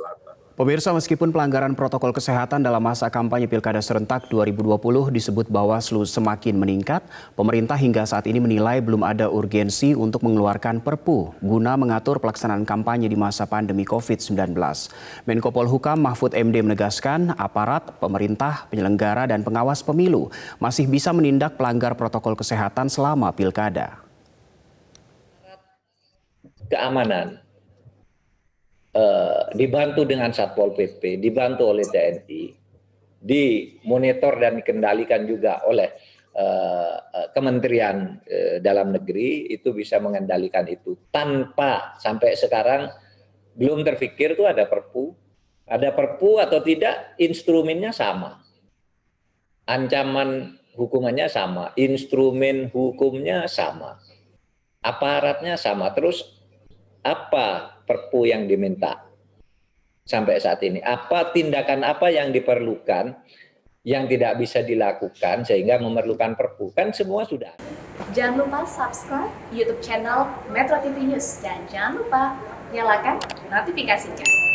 Selatan. Pemirsa, meskipun pelanggaran protokol kesehatan dalam masa kampanye Pilkada Serentak 2020 disebut Bawaslu semakin meningkat, pemerintah hingga saat ini menilai belum ada urgensi untuk mengeluarkan perpu guna mengatur pelaksanaan kampanye di masa pandemi COVID-19. Menko Polhukam Mahfud MD menegaskan aparat, pemerintah, penyelenggara, dan pengawas pemilu masih bisa menindak pelanggar protokol kesehatan selama Pilkada. Keamanan, Eh, dibantu dengan Satpol PP, dibantu oleh TNI, dimonitor dan dikendalikan juga oleh eh, eh, Kementerian Dalam Negeri itu bisa mengendalikan itu tanpa sampai sekarang belum terpikir tuh ada perpu, ada perpu atau tidak instrumennya sama, ancaman hukumannya sama, instrumen hukumnya sama, aparatnya sama, terus apa perpu yang diminta sampai saat ini? Apa tindakan apa yang diperlukan yang tidak bisa dilakukan sehingga memerlukan perpu? Kan semua sudah. Jangan lupa subscribe YouTube channel Metro TV News dan jangan lupa nyalakan notifikasinya.